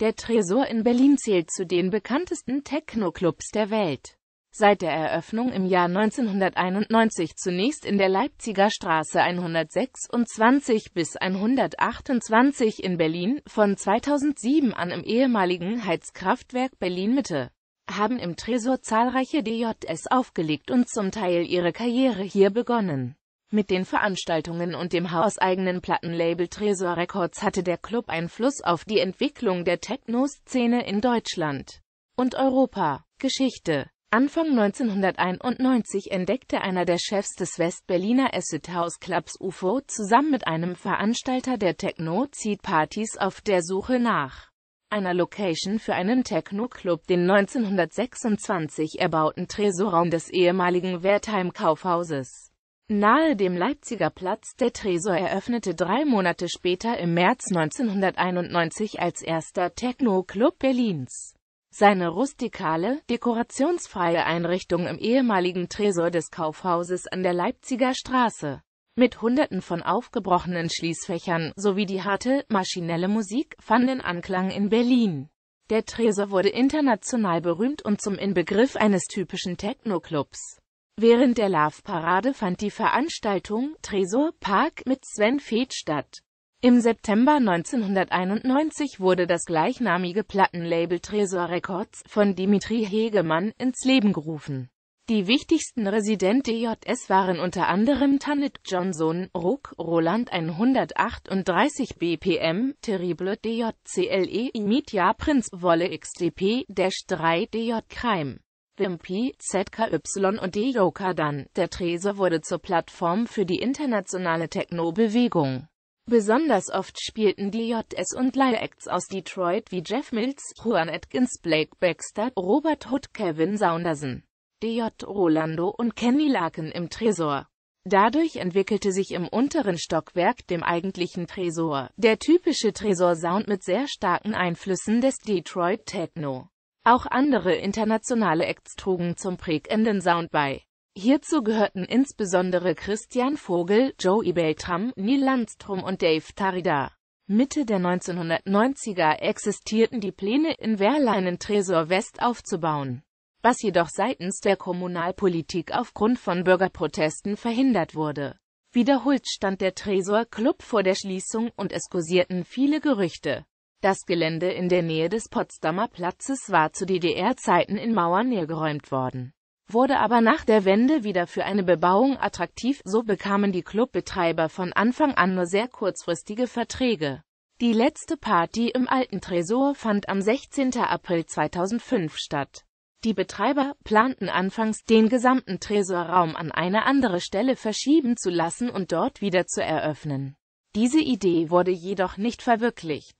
Der Tresor in Berlin zählt zu den bekanntesten Techno-Clubs der Welt. Seit der Eröffnung im Jahr 1991 zunächst in der Leipziger Straße 126 bis 128 in Berlin, von 2007 an im ehemaligen Heizkraftwerk Berlin-Mitte, haben im Tresor zahlreiche DJs aufgelegt und zum Teil ihre Karriere hier begonnen. Mit den Veranstaltungen und dem hauseigenen Plattenlabel Tresor Records hatte der Club Einfluss auf die Entwicklung der Techno-Szene in Deutschland und Europa. Geschichte Anfang 1991 entdeckte einer der Chefs des Westberliner Acid House Clubs UFO zusammen mit einem Veranstalter der techno zeed partys auf der Suche nach einer Location für einen Techno-Club den 1926 erbauten Tresorraum des ehemaligen Wertheim-Kaufhauses nahe dem Leipziger Platz. Der Tresor eröffnete drei Monate später im März 1991 als erster Techno-Club Berlins. Seine rustikale, dekorationsfreie Einrichtung im ehemaligen Tresor des Kaufhauses an der Leipziger Straße mit Hunderten von aufgebrochenen Schließfächern sowie die harte, maschinelle Musik fanden Anklang in Berlin. Der Tresor wurde international berühmt und zum Inbegriff eines typischen Techno-Clubs. Während der Love-Parade fand die Veranstaltung Tresor Park mit Sven Feth statt. Im September 1991 wurde das gleichnamige Plattenlabel Tresor Records von Dimitri Hegemann ins Leben gerufen. Die wichtigsten Residente JS waren unter anderem Tanit Johnson, Ruck, Roland 138 BPM, Terrible DJCLE, Imitja Prinz, Wolle XDP, Dash 3 DJ Crime. Wimpy, ZKY und D-Yoka dann. Der Tresor wurde zur Plattform für die internationale Techno-Bewegung. Besonders oft spielten die JS und Live-Acts aus Detroit wie Jeff Mills, Juan Atkins, Blake Baxter, Robert Hood, Kevin Saunderson, DJ Rolando und Kenny Larkin im Tresor. Dadurch entwickelte sich im unteren Stockwerk, dem eigentlichen Tresor, der typische Tresor-Sound mit sehr starken Einflüssen des Detroit Techno. Auch andere internationale Acts trugen zum prägenden Sound bei. Hierzu gehörten insbesondere Christian Vogel, Joey Beltram, Neil Landstrom und Dave Tarida. Mitte der 1990er existierten die Pläne, in Wehrleinen Tresor West aufzubauen, was jedoch seitens der Kommunalpolitik aufgrund von Bürgerprotesten verhindert wurde. Wiederholt stand der Tresor Club vor der Schließung und es kursierten viele Gerüchte. Das Gelände in der Nähe des Potsdamer Platzes war zu DDR-Zeiten in Mauern leergeräumt worden, wurde aber nach der Wende wieder für eine Bebauung attraktiv, so bekamen die Clubbetreiber von Anfang an nur sehr kurzfristige Verträge. Die letzte Party im alten Tresor fand am 16. April 2005 statt. Die Betreiber planten anfangs, den gesamten Tresorraum an eine andere Stelle verschieben zu lassen und dort wieder zu eröffnen. Diese Idee wurde jedoch nicht verwirklicht.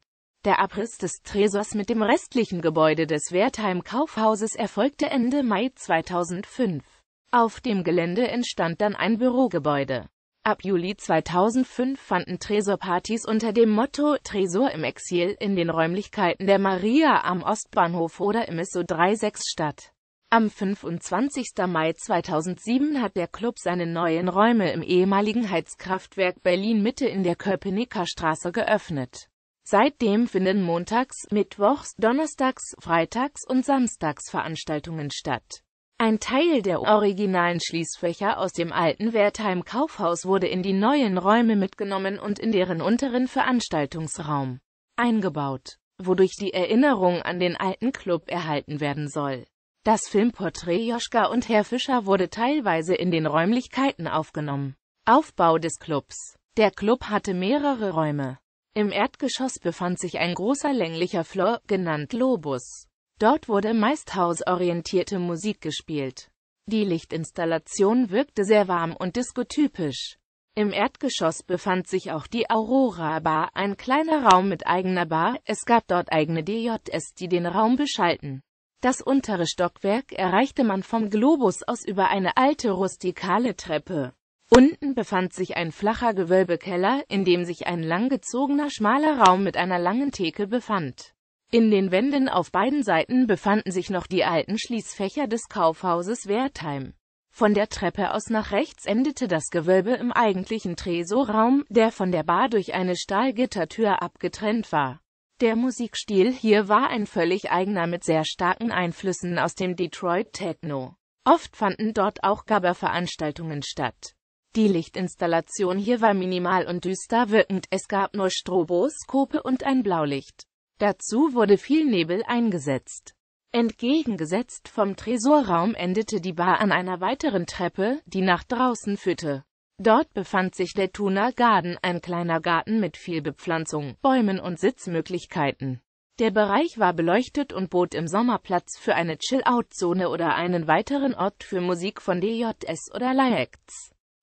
Der Abriss des Tresors mit dem restlichen Gebäude des Wertheim-Kaufhauses erfolgte Ende Mai 2005. Auf dem Gelände entstand dann ein Bürogebäude. Ab Juli 2005 fanden Tresorpartys unter dem Motto Tresor im Exil in den Räumlichkeiten der Maria am Ostbahnhof oder im ISO 36 statt. Am 25. Mai 2007 hat der Club seine neuen Räume im ehemaligen Heizkraftwerk Berlin-Mitte in der Köpenicker Straße geöffnet. Seitdem finden montags, mittwochs, donnerstags, freitags und samstags Veranstaltungen statt. Ein Teil der originalen Schließfächer aus dem alten Wertheim Kaufhaus wurde in die neuen Räume mitgenommen und in deren unteren Veranstaltungsraum eingebaut, wodurch die Erinnerung an den alten Club erhalten werden soll. Das Filmporträt Joschka und Herr Fischer wurde teilweise in den Räumlichkeiten aufgenommen. Aufbau des Clubs Der Club hatte mehrere Räume. Im Erdgeschoss befand sich ein großer länglicher Flor, genannt Globus. Dort wurde meist hausorientierte Musik gespielt. Die Lichtinstallation wirkte sehr warm und diskotypisch. Im Erdgeschoss befand sich auch die Aurora Bar, ein kleiner Raum mit eigener Bar, es gab dort eigene DJs, die den Raum beschalten. Das untere Stockwerk erreichte man vom Globus aus über eine alte rustikale Treppe. Unten befand sich ein flacher Gewölbekeller, in dem sich ein langgezogener schmaler Raum mit einer langen Theke befand. In den Wänden auf beiden Seiten befanden sich noch die alten Schließfächer des Kaufhauses Wertheim. Von der Treppe aus nach rechts endete das Gewölbe im eigentlichen Tresorraum, der von der Bar durch eine Stahlgittertür abgetrennt war. Der Musikstil hier war ein völlig eigener mit sehr starken Einflüssen aus dem Detroit Techno. Oft fanden dort auch Gabber-Veranstaltungen statt. Die Lichtinstallation hier war minimal und düster wirkend, es gab nur Stroboskope und ein Blaulicht. Dazu wurde viel Nebel eingesetzt. Entgegengesetzt vom Tresorraum endete die Bar an einer weiteren Treppe, die nach draußen führte. Dort befand sich der Tuna Garden, ein kleiner Garten mit viel Bepflanzung, Bäumen und Sitzmöglichkeiten. Der Bereich war beleuchtet und bot im Sommer Platz für eine Chill-Out-Zone oder einen weiteren Ort für Musik von DJs oder live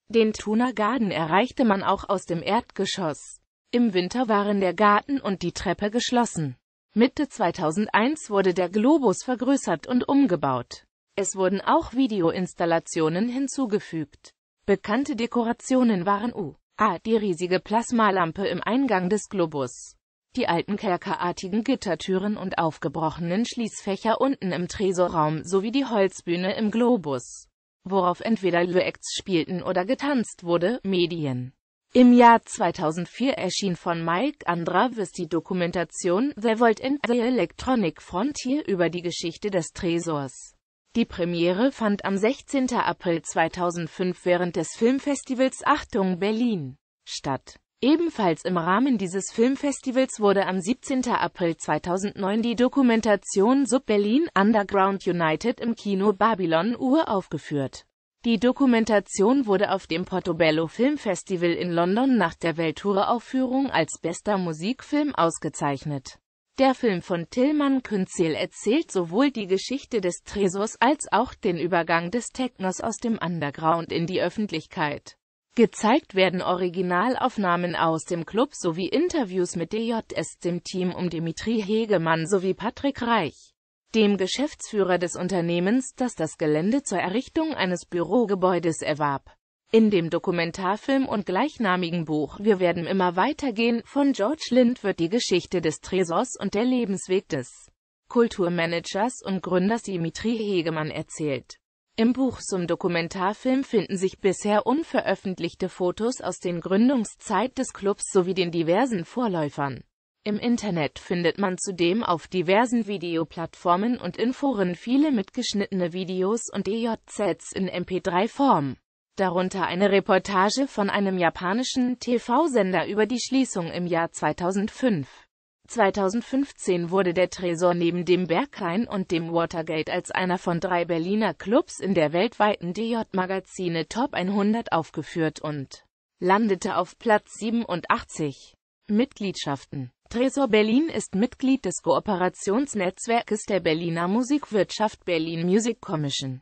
den Thuner Garten erreichte man auch aus dem Erdgeschoss. Im Winter waren der Garten und die Treppe geschlossen. Mitte 2001 wurde der Globus vergrößert und umgebaut. Es wurden auch Videoinstallationen hinzugefügt. Bekannte Dekorationen waren U. A. Die riesige Plasmalampe im Eingang des Globus. Die alten kerkerartigen Gittertüren und aufgebrochenen Schließfächer unten im Tresorraum sowie die Holzbühne im Globus worauf entweder Lyrics spielten oder getanzt wurde, Medien. Im Jahr 2004 erschien von Mike Andravis die Dokumentation The Vault in the Electronic Frontier über die Geschichte des Tresors. Die Premiere fand am 16. April 2005 während des Filmfestivals Achtung Berlin statt. Ebenfalls im Rahmen dieses Filmfestivals wurde am 17. April 2009 die Dokumentation Sub-Berlin Underground United im Kino Babylon Uhr aufgeführt. Die Dokumentation wurde auf dem Portobello Filmfestival in London nach der Welttouraufführung als bester Musikfilm ausgezeichnet. Der Film von Tillmann Künzel erzählt sowohl die Geschichte des Tresors als auch den Übergang des Technos aus dem Underground in die Öffentlichkeit. Gezeigt werden Originalaufnahmen aus dem Club sowie Interviews mit DJS, dem Team um Dimitri Hegemann sowie Patrick Reich, dem Geschäftsführer des Unternehmens, das das Gelände zur Errichtung eines Bürogebäudes erwarb. In dem Dokumentarfilm und gleichnamigen Buch Wir werden immer weitergehen von George Lind wird die Geschichte des Tresors und der Lebensweg des Kulturmanagers und Gründers Dimitri Hegemann erzählt. Im Buch zum Dokumentarfilm finden sich bisher unveröffentlichte Fotos aus den Gründungszeit des Clubs sowie den diversen Vorläufern. Im Internet findet man zudem auf diversen Videoplattformen und in Foren viele mitgeschnittene Videos und EJZs in MP3-Form. Darunter eine Reportage von einem japanischen TV-Sender über die Schließung im Jahr 2005. 2015 wurde der Tresor neben dem Berghain und dem Watergate als einer von drei Berliner Clubs in der weltweiten DJ-Magazine Top 100 aufgeführt und landete auf Platz 87. Mitgliedschaften Tresor Berlin ist Mitglied des Kooperationsnetzwerkes der Berliner Musikwirtschaft Berlin Music Commission.